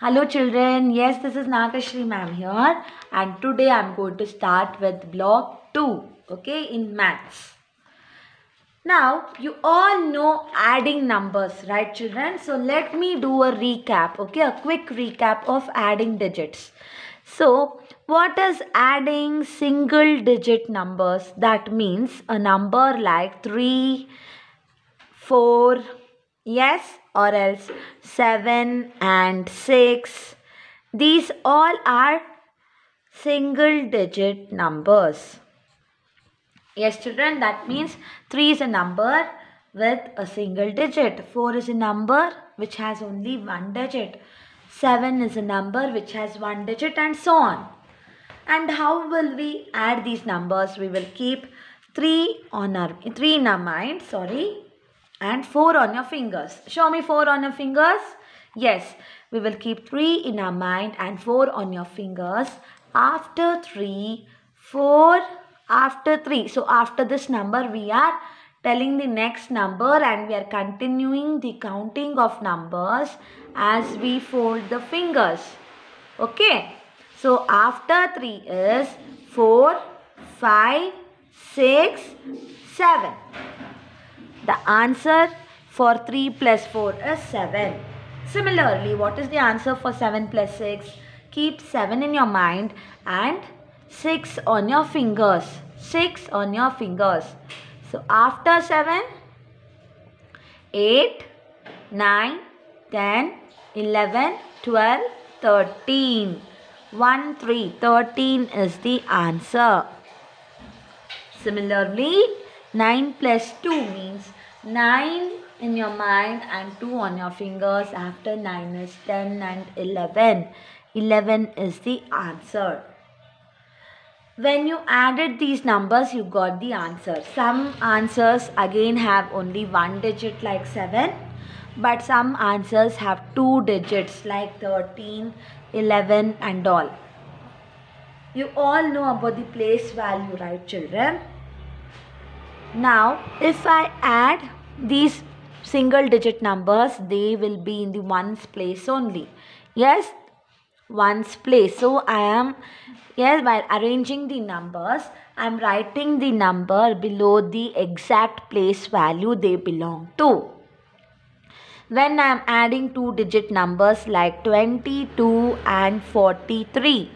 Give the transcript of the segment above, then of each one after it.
Hello children, yes this is Nakashri ma'am here and today I am going to start with block 2 okay in maths. Now you all know adding numbers right children so let me do a recap okay a quick recap of adding digits. So what is adding single digit numbers that means a number like 3, 4 yes or else 7 and 6. These all are single digit numbers. Yes children that means 3 is a number with a single digit. 4 is a number which has only one digit. 7 is a number which has one digit and so on. And how will we add these numbers? We will keep 3 on our 3 in our mind sorry and 4 on your fingers. Show me 4 on your fingers. Yes, we will keep 3 in our mind and 4 on your fingers. After 3, 4 after 3. So after this number we are telling the next number and we are continuing the counting of numbers as we fold the fingers. Okay. So after 3 is 4, 5, 6, 7. The answer for 3 plus 4 is 7. Similarly, what is the answer for 7 plus 6? Keep 7 in your mind and 6 on your fingers. 6 on your fingers. So, after 7, 8, 9, 10, 11, 12, 13. 1, 3. 13 is the answer. Similarly, 9 plus 2 means 9 in your mind and 2 on your fingers. After 9 is 10 and 11. 11 is the answer. When you added these numbers, you got the answer. Some answers again have only one digit like 7. But some answers have two digits like 13, 11 and all. You all know about the place value, right children? Now if I add these single digit numbers they will be in the ones place only. Yes ones place. So I am yes by arranging the numbers I am writing the number below the exact place value they belong to when I am adding two digit numbers like 22 and 43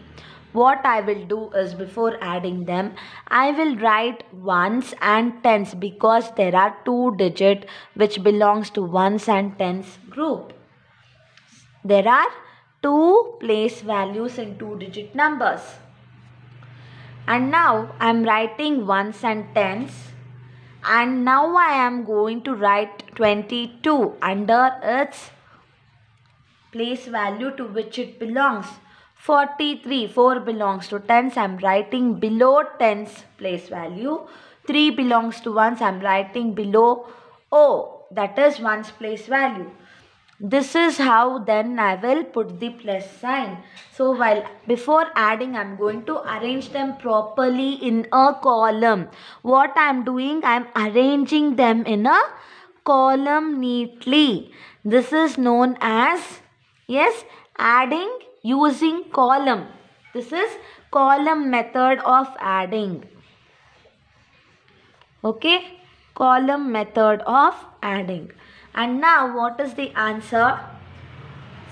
what I will do is before adding them I will write ones and tens because there are two digit which belongs to ones and tens group there are two place values in two digit numbers and now I am writing ones and tens and now I am going to write 22 under its place value to which it belongs 43, 4 belongs to tens. I'm writing below tens place value. 3 belongs to ones. I'm writing below O. That is ones place value. This is how then I will put the plus sign. So while before adding I'm going to arrange them properly in a column. What I'm doing I'm arranging them in a column neatly. This is known as yes adding using column. This is column method of adding. Okay, column method of adding. And now what is the answer?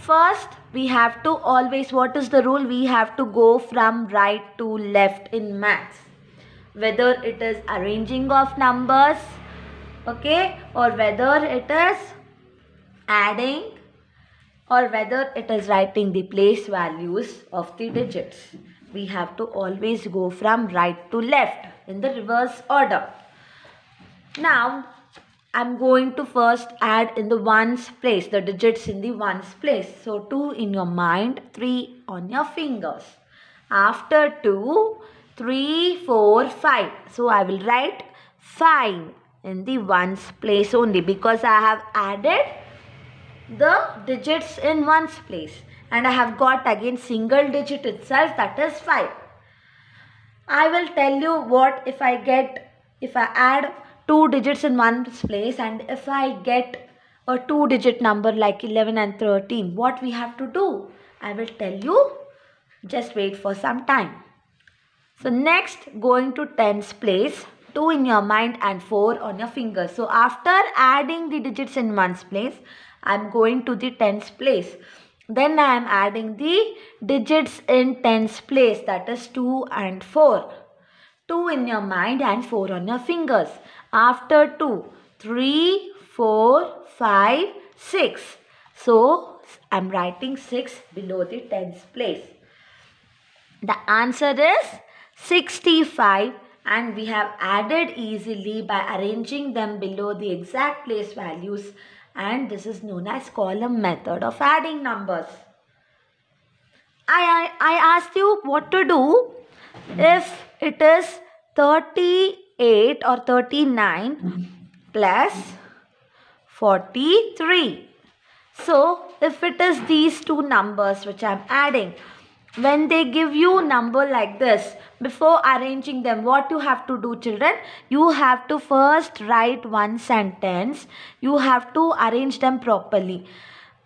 First, we have to always, what is the rule? We have to go from right to left in maths. Whether it is arranging of numbers, okay, or whether it is adding or whether it is writing the place values of the digits. We have to always go from right to left in the reverse order. Now, I'm going to first add in the ones place, the digits in the ones place. So, 2 in your mind, 3 on your fingers. After 2, 3, 4, 5. So, I will write 5 in the ones place only because I have added the digits in ones place and I have got again single digit itself that is 5. I will tell you what if I get if I add two digits in one's place and if I get a two digit number like 11 and 13 what we have to do I will tell you just wait for some time. So next going to tens place 2 in your mind and 4 on your finger. So after adding the digits in one's place I am going to the tens place. Then I am adding the digits in tens place that is 2 and 4. 2 in your mind and 4 on your fingers. After 2, 3, 4, 5, 6. So I am writing 6 below the tens place. The answer is 65 and we have added easily by arranging them below the exact place values and this is known as column method of adding numbers. I, I, I asked you what to do if it is 38 or 39 plus 43. So, if it is these two numbers which I am adding, when they give you number like this, before arranging them what you have to do children you have to first write one sentence you have to arrange them properly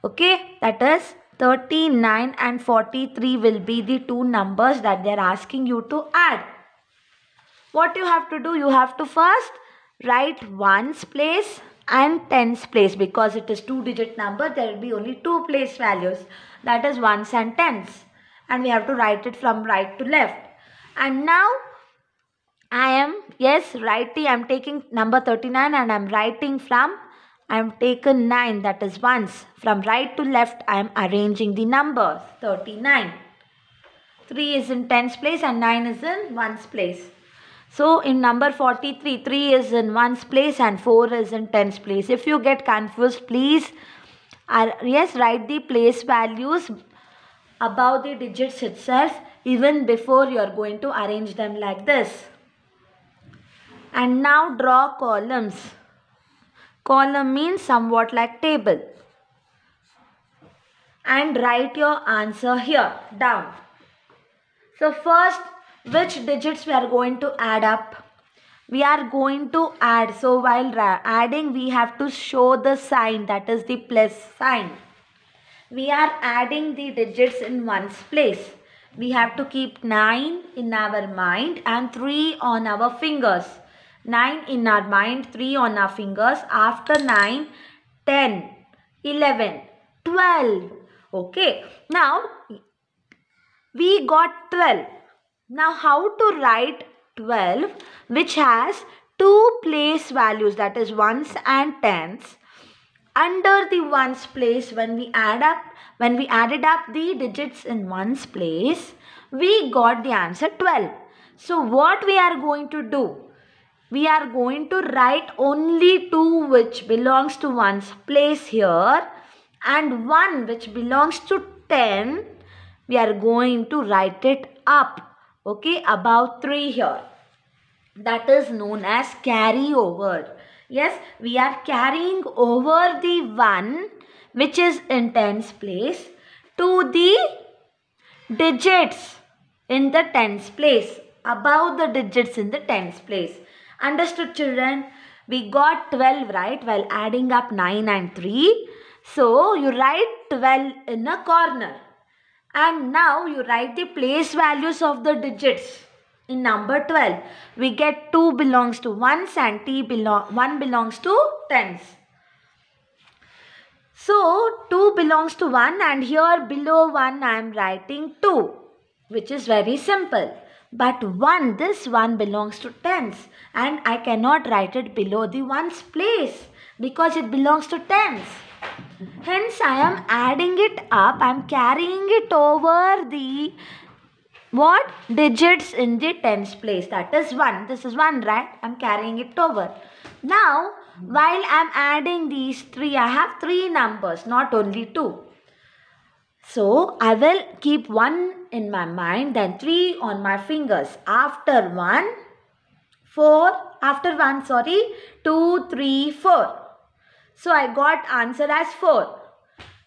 okay that is 39 and 43 will be the two numbers that they are asking you to add what you have to do you have to first write ones place and tens place because it is two digit number there will be only two place values that is ones and tens and we have to write it from right to left and now I am yes writing I am taking number 39 and I am writing from I am taken 9 that is once from right to left I am arranging the numbers 39 3 is in tens place and 9 is in ones place so in number 43 3 is in ones place and 4 is in tens place if you get confused please uh, yes write the place values above the digits itself even before you are going to arrange them like this. And now draw columns. Column means somewhat like table. And write your answer here down. So first which digits we are going to add up? we are going to add so while adding we have to show the sign that is the plus sign we are adding the digits in one's place we have to keep 9 in our mind and 3 on our fingers. 9 in our mind, 3 on our fingers. After 9, 10, 11, 12. Okay. Now, we got 12. Now, how to write 12 which has two place values that is ones and tens. Under the ones place when we add up when we added up the digits in ones place, we got the answer 12. So what we are going to do? We are going to write only 2 which belongs to ones place here and 1 which belongs to 10. We are going to write it up. Okay, about 3 here. That is known as carry over. Yes, we are carrying over the 1 which is in tens place to the digits in the tens place above the digits in the tens place understood children we got 12 right while adding up 9 and 3 so you write 12 in a corner and now you write the place values of the digits in number 12 we get 2 belongs to 1s and t belong 1 belongs to 10s so 2 belongs to 1 and here below 1 I am writing 2 which is very simple. But 1, this 1 belongs to tens and I cannot write it below the ones place because it belongs to tens. Hence I am adding it up, I am carrying it over the what digits in the tens place that is 1. This is 1 right? I am carrying it over. Now while I'm adding these three, I have three numbers, not only two. So I will keep one in my mind, then three on my fingers. After one, four, after one, sorry, two, three, four. So I got answer as four.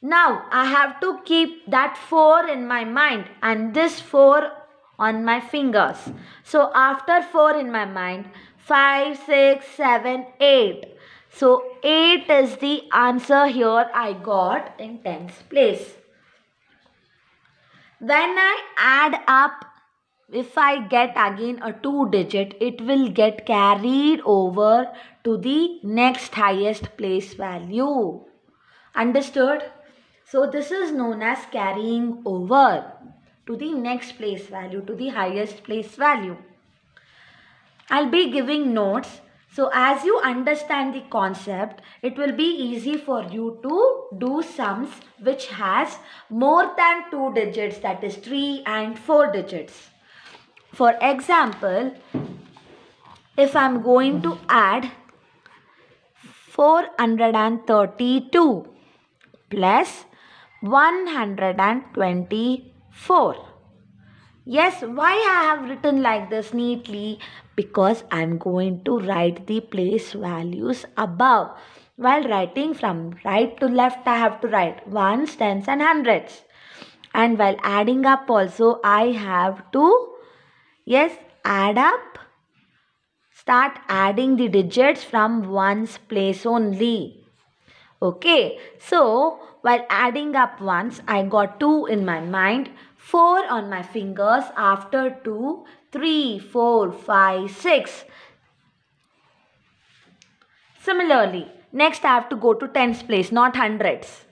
Now I have to keep that four in my mind and this four on my fingers. So after 4 in my mind, five, six, seven, eight. So 8 is the answer here I got in 10th place. When I add up, if I get again a 2 digit, it will get carried over to the next highest place value. Understood? So this is known as carrying over to the next place value, to the highest place value. I'll be giving notes so as you understand the concept, it will be easy for you to do sums which has more than two digits that is three and four digits. For example, if I'm going to add 432 plus 124. Yes, why I have written like this neatly? because I'm going to write the place values above. While writing from right to left, I have to write ones, tens and hundreds. And while adding up also, I have to, yes, add up. Start adding the digits from ones place only. Okay, so while adding up ones, I got two in my mind. 4 on my fingers after 2, 3, 4, 5, 6. Similarly, next I have to go to tens place, not hundreds.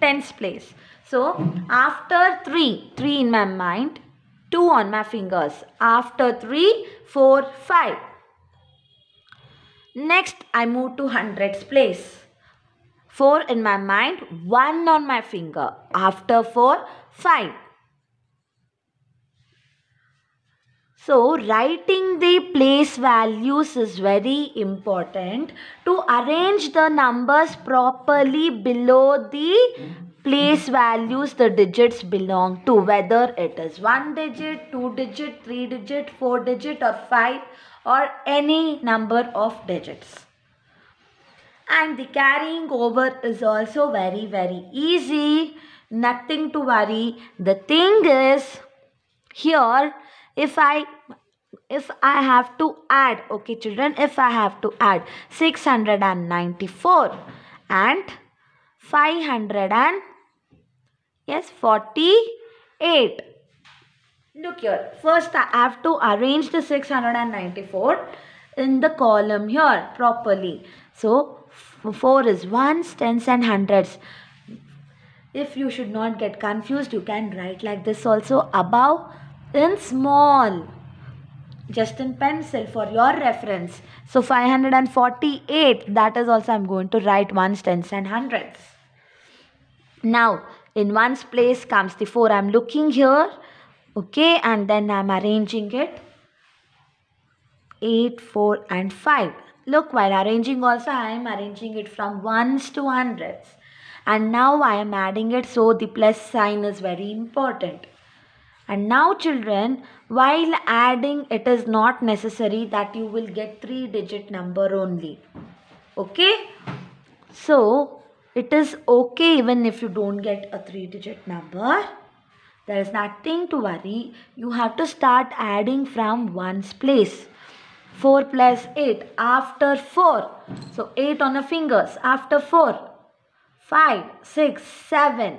Tens place. So, after 3, 3 in my mind, 2 on my fingers. After 3, 4, 5. Next, I move to hundreds place. 4 in my mind, 1 on my finger. After 4, 5. So writing the place values is very important to arrange the numbers properly below the place values the digits belong to whether it is one digit, two digit, three digit, four digit or five or any number of digits. And the carrying over is also very very easy. Nothing to worry. The thing is here if I if I have to add okay children if I have to add 694 and 500 and yes 48 look here first I have to arrange the 694 in the column here properly so 4 is 1s 10s and 100s if you should not get confused you can write like this also above in small just in pencil for your reference. So 548 that is also I'm going to write ones, tens and hundreds. Now in ones place comes the four. I'm looking here okay and then I'm arranging it 8, 4 and 5. Look while arranging also I am arranging it from ones to hundreds and now I am adding it so the plus sign is very important. And now children, while adding, it is not necessary that you will get three digit number only. Okay? So, it is okay even if you don't get a three digit number. There is nothing to worry. You have to start adding from one's place. 4 plus 8 after 4. So 8 on the fingers after 4. 5, 6, 7,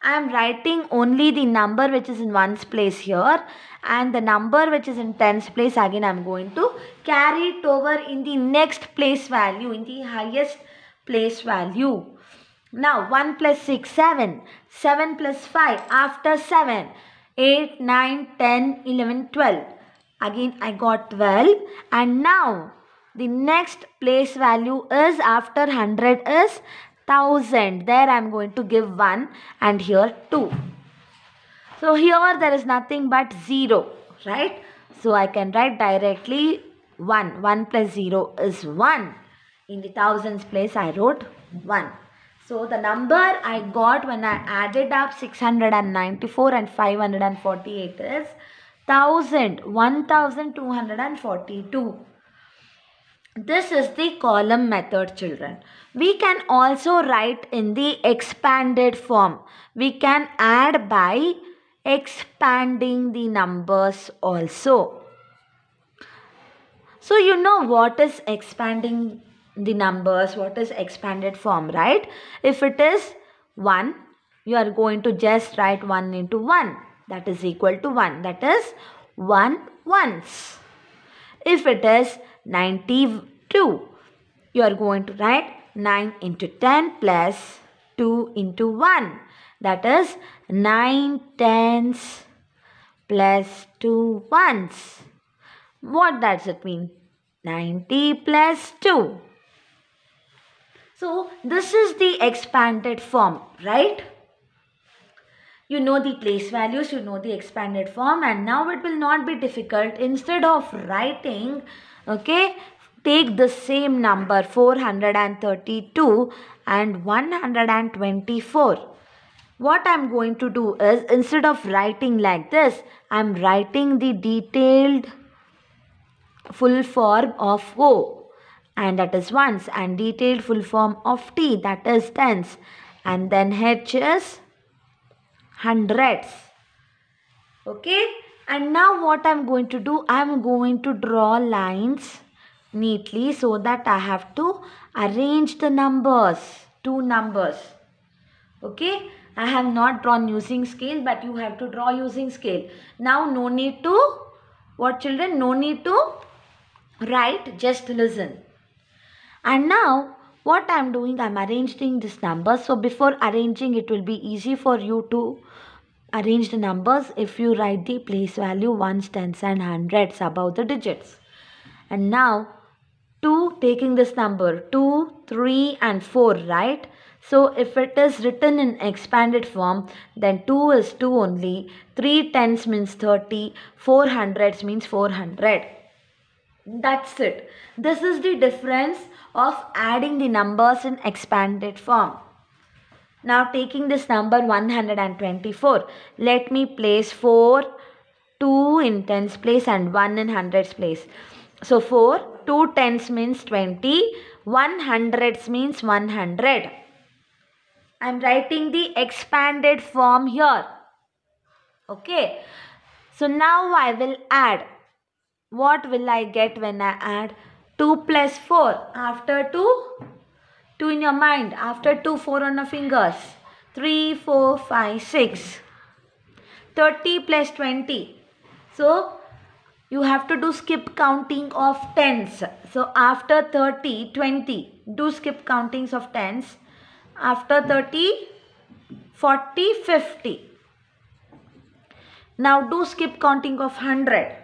I am writing only the number which is in ones place here and the number which is in tens place again I am going to carry it over in the next place value in the highest place value. Now 1 plus 6 7 7 plus 5 after 7 8 9 10 11 12 again I got 12 and now the next place value is after 100 is thousand. There I am going to give 1 and here 2. So here there is nothing but 0, right? So I can write directly 1. 1 plus 0 is 1. In the thousands place I wrote 1. So the number I got when I added up 694 and 548 is 1000, 1242. This is the column method children. We can also write in the expanded form. We can add by expanding the numbers also. So you know what is expanding the numbers, what is expanded form, right? If it is 1, you are going to just write 1 into 1. That is equal to 1. That is 1 once. If it is 92. You are going to write 9 into 10 plus 2 into 1. That is 9 tens plus 2 ones. What does it mean? 90 plus 2. So, this is the expanded form, right? You know the place values, you know the expanded form and now it will not be difficult. Instead of writing okay take the same number 432 and 124 what I'm going to do is instead of writing like this I'm writing the detailed full form of O and that is ones and detailed full form of T that is tens and then H is hundreds okay and now what I'm going to do I'm going to draw lines neatly so that I have to arrange the numbers two numbers okay I have not drawn using scale but you have to draw using scale now no need to what children no need to write just listen and now what I'm doing I'm arranging this number so before arranging it will be easy for you to Arrange the numbers if you write the place value ones, tens and hundreds above the digits. And now 2 taking this number 2, 3 and 4 right. So if it is written in expanded form then 2 is 2 only, 3 tens means 30, 4 hundreds means 400. That's it. This is the difference of adding the numbers in expanded form. Now taking this number 124, let me place 4, 2 in tens place and 1 in hundreds place. So 4, 2 tens means 20, 1 hundreds means 100. I am writing the expanded form here. Okay. So now I will add. What will I get when I add? 2 plus 4. After 2, 2 in your mind. After 2, 4 on the fingers. Three, four, 30 plus 20. So, you have to do skip counting of tens. So, after 30, 20. Do skip countings of tens. After 30, 40, 50. Now, do skip counting of 100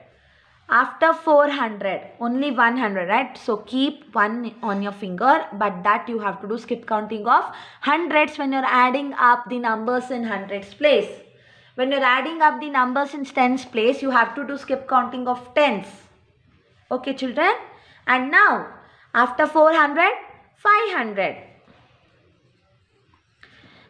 after 400 only 100 right so keep one on your finger but that you have to do skip counting of hundreds when you're adding up the numbers in hundreds place when you're adding up the numbers in tens place you have to do skip counting of tens okay children and now after 400 500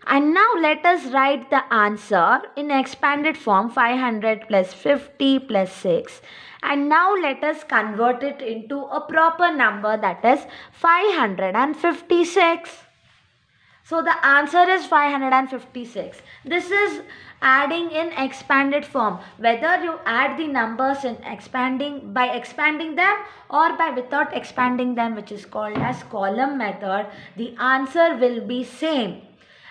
and now let us write the answer in expanded form 500 plus 50 plus 6. And now let us convert it into a proper number that is 556. So the answer is 556. This is adding in expanded form. Whether you add the numbers in expanding by expanding them or by without expanding them which is called as column method, the answer will be same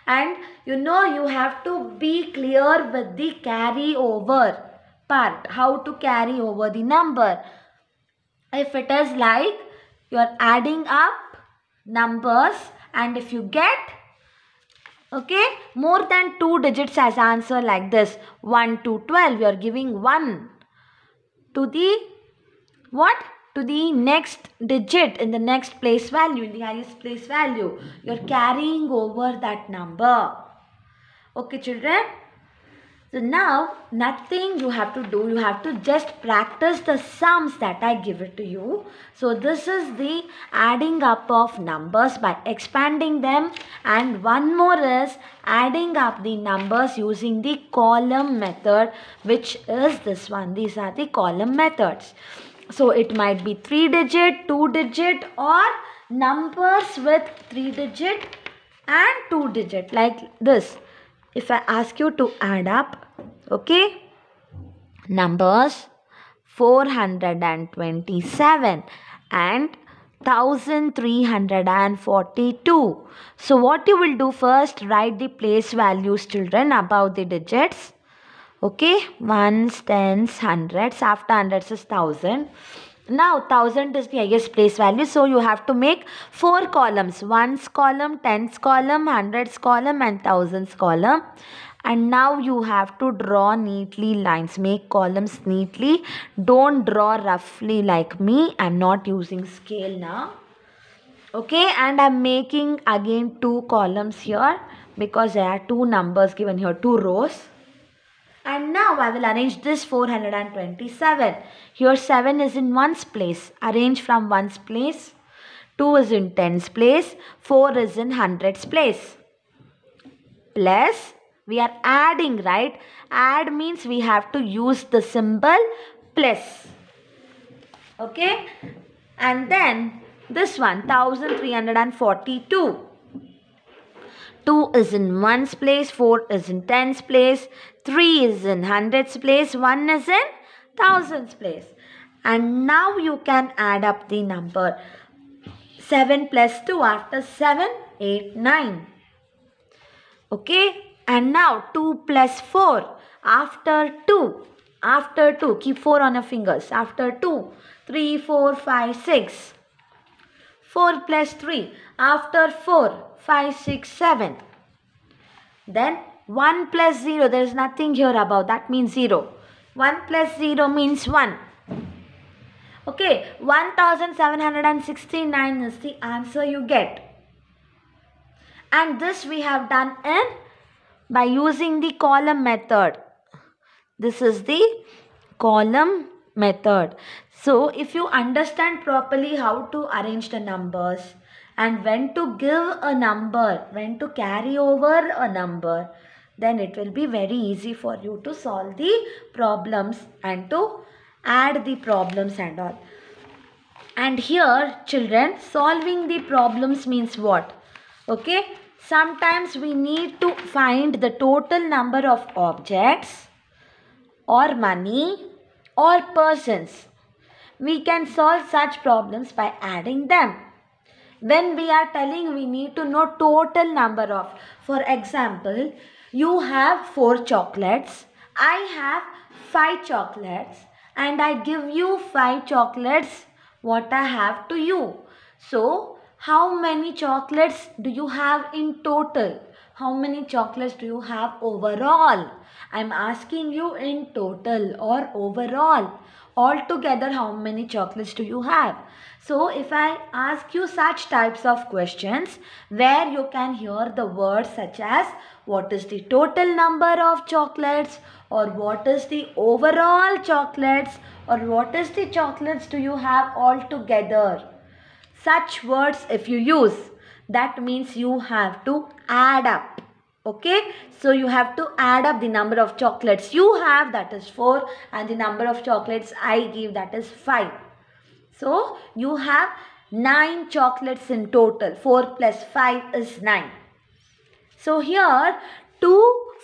and you know you have to be clear with the carry over part how to carry over the number if it is like you are adding up numbers and if you get okay more than two digits as answer like this 1 to 12 you are giving 1 to the what to the next digit in the next place value, in the highest place value. You are carrying over that number. Okay children? So now nothing you have to do. You have to just practice the sums that I give it to you. So this is the adding up of numbers by expanding them. And one more is adding up the numbers using the column method which is this one. These are the column methods. So it might be 3 digit, 2 digit or numbers with 3 digit and 2 digit like this. If I ask you to add up, okay, numbers 427 and 1342. So what you will do first, write the place values children above the digits okay ones tens hundreds after hundreds is thousand now thousand is the highest place value so you have to make four columns ones column tens column hundreds column and thousands column and now you have to draw neatly lines make columns neatly don't draw roughly like me i'm not using scale now okay and i'm making again two columns here because there are two numbers given here two rows and now I will arrange this 427. Here 7 is in 1's place. Arrange from 1's place. 2 is in 10's place. 4 is in 100's place. Plus we are adding right. Add means we have to use the symbol plus. Okay. And then this one 1342. 2 is in 1's place, 4 is in 10's place, 3 is in 100's place, 1 is in 1000's place. And now you can add up the number 7 plus 2 after 7, 8, 9. Okay. And now 2 plus 4 after 2. After 2. Keep 4 on your fingers. After 2. 3, 4, 5, 6. 4 plus 3. After 4. 5, 6, 7. Then 1 plus 0, there is nothing here above, that means 0. 1 plus 0 means 1. Okay, 1769 is the answer you get. And this we have done in by using the column method. This is the column method. So, if you understand properly how to arrange the numbers, and when to give a number, when to carry over a number, then it will be very easy for you to solve the problems and to add the problems and all. And here children, solving the problems means what? Okay, sometimes we need to find the total number of objects or money or persons. We can solve such problems by adding them when we are telling we need to know total number of for example you have four chocolates i have five chocolates and i give you five chocolates what i have to you so how many chocolates do you have in total how many chocolates do you have overall I am asking you in total or overall. Altogether, how many chocolates do you have? So, if I ask you such types of questions where you can hear the words such as what is the total number of chocolates or what is the overall chocolates or what is the chocolates do you have altogether. Such words if you use, that means you have to add up okay so you have to add up the number of chocolates you have that is 4 and the number of chocolates I give that is 5 so you have 9 chocolates in total 4 plus 5 is 9 so here to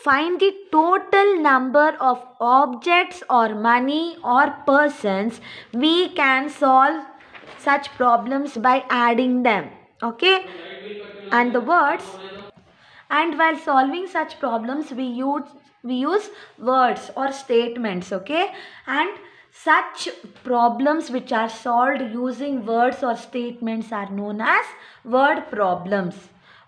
find the total number of objects or money or persons we can solve such problems by adding them okay and the words and while solving such problems we use we use words or statements okay and such problems which are solved using words or statements are known as word problems.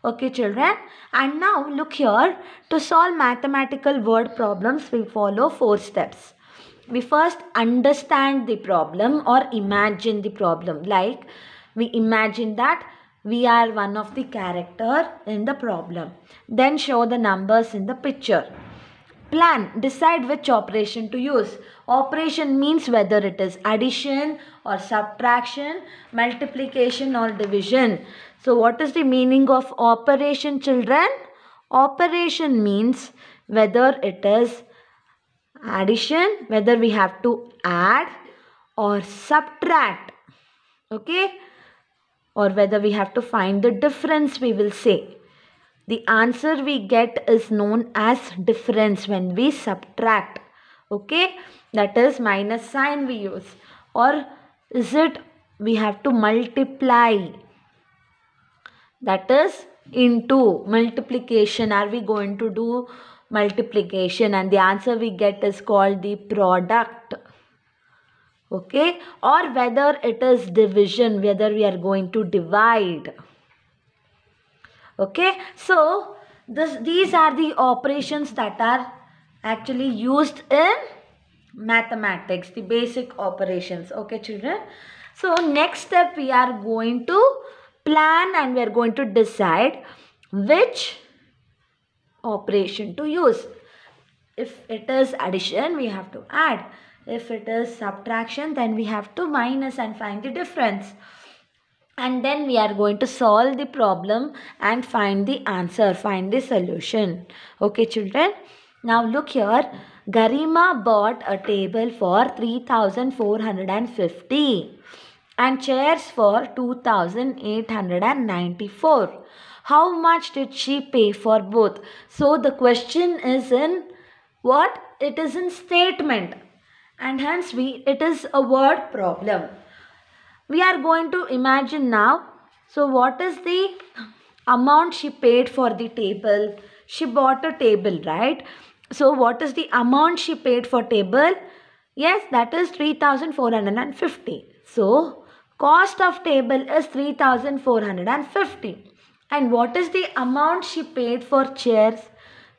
Okay children and now look here to solve mathematical word problems we follow four steps. We first understand the problem or imagine the problem like we imagine that we are one of the character in the problem. Then show the numbers in the picture. Plan. Decide which operation to use. Operation means whether it is addition or subtraction, multiplication or division. So what is the meaning of operation children? Operation means whether it is addition, whether we have to add or subtract. Okay or whether we have to find the difference we will say. The answer we get is known as difference when we subtract. Okay, that is minus sign we use. Or is it we have to multiply? That is into multiplication. Are we going to do multiplication? And the answer we get is called the product okay or whether it is division whether we are going to divide okay so this these are the operations that are actually used in mathematics the basic operations okay children so next step we are going to plan and we are going to decide which operation to use if it is addition we have to add if it is subtraction, then we have to minus and find the difference. And then we are going to solve the problem and find the answer, find the solution. Okay, children? Now look here. Garima bought a table for 3450 and chairs for 2894. How much did she pay for both? So the question is in what? It is in statement and hence we it is a word problem. We are going to imagine now. So what is the amount she paid for the table? She bought a table, right? So what is the amount she paid for table? Yes, that is 3450. So cost of table is 3450. And what is the amount she paid for chairs?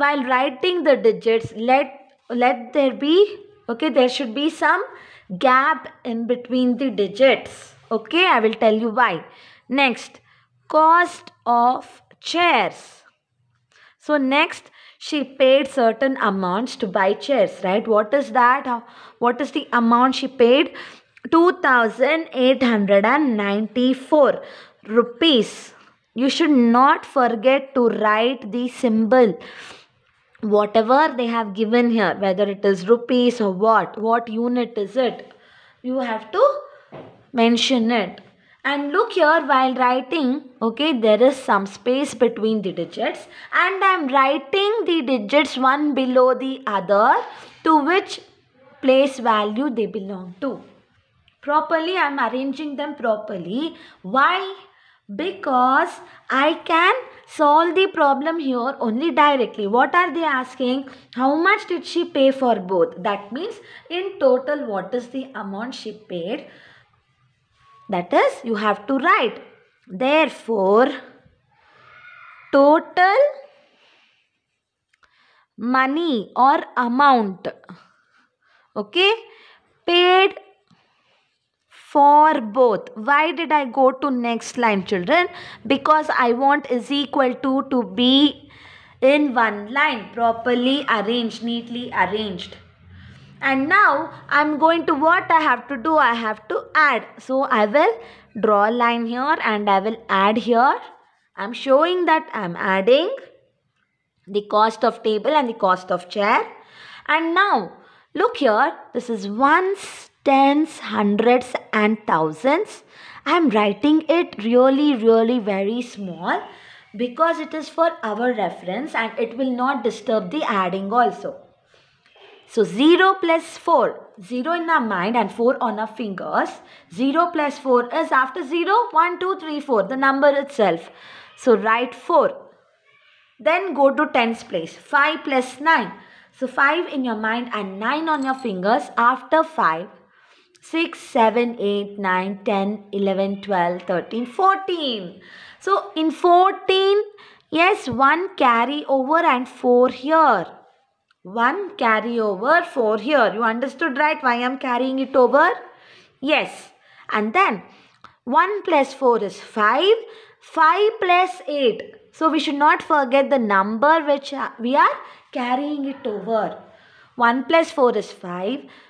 while writing the digits let let there be okay there should be some gap in between the digits okay i will tell you why next cost of chairs so next she paid certain amounts to buy chairs right what is that what is the amount she paid 2894 rupees you should not forget to write the symbol whatever they have given here whether it is rupees or what what unit is it you have to mention it and look here while writing okay there is some space between the digits and i am writing the digits one below the other to which place value they belong to properly i am arranging them properly why because i can solve the problem here only directly. What are they asking? How much did she pay for both? That means in total what is the amount she paid? That is you have to write. Therefore, total money or amount okay paid for both. Why did I go to next line children? Because I want is equal to to be in one line properly arranged, neatly arranged. And now I'm going to what I have to do? I have to add. So I will draw a line here and I will add here. I'm showing that I'm adding the cost of table and the cost of chair. And now look here this is one tens, hundreds and thousands. I am writing it really really very small because it is for our reference and it will not disturb the adding also. So 0 plus 4, 0 in our mind and 4 on our fingers. 0 plus 4 is after 0, 1, 2, 3, 4, the number itself. So write 4. Then go to tens place, 5 plus 9. So 5 in your mind and 9 on your fingers after 5. 6, 7, 8, 9, 10, 11, 12, 13, 14. So in 14, yes, 1 carry over and 4 here. 1 carry over, 4 here. You understood right why I am carrying it over? Yes. And then 1 plus 4 is 5. 5 plus 8. So we should not forget the number which uh, we are carrying it over. 1 plus 4 is 5.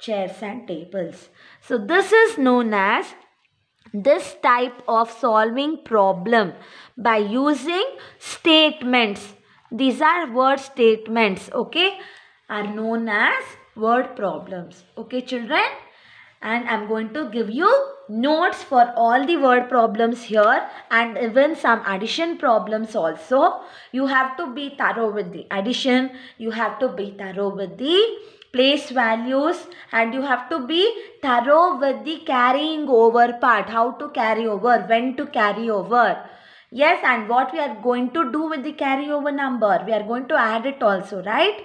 chairs and tables. So this is known as this type of solving problem by using statements. These are word statements, okay, are known as word problems. Okay, children? And I'm going to give you notes for all the word problems here and even some addition problems also. You have to be thorough with the addition. You have to be thorough with the place values and you have to be thorough with the carrying over part. How to carry over, when to carry over. Yes, and what we are going to do with the carryover number? We are going to add it also, right?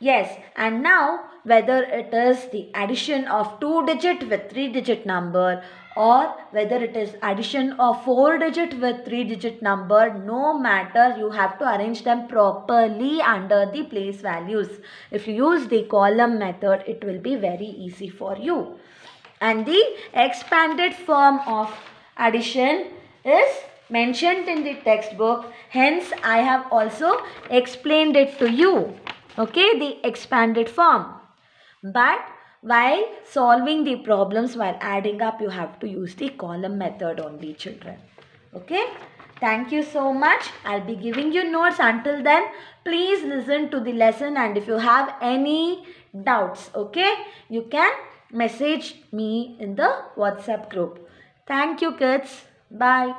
Yes, and now whether it is the addition of two digit with three digit number or whether it is addition of 4 digit with 3 digit number no matter you have to arrange them properly under the place values. If you use the column method it will be very easy for you. And the expanded form of addition is mentioned in the textbook hence I have also explained it to you. Okay the expanded form. But while solving the problems while adding up you have to use the column method only children okay thank you so much i'll be giving you notes until then please listen to the lesson and if you have any doubts okay you can message me in the whatsapp group thank you kids bye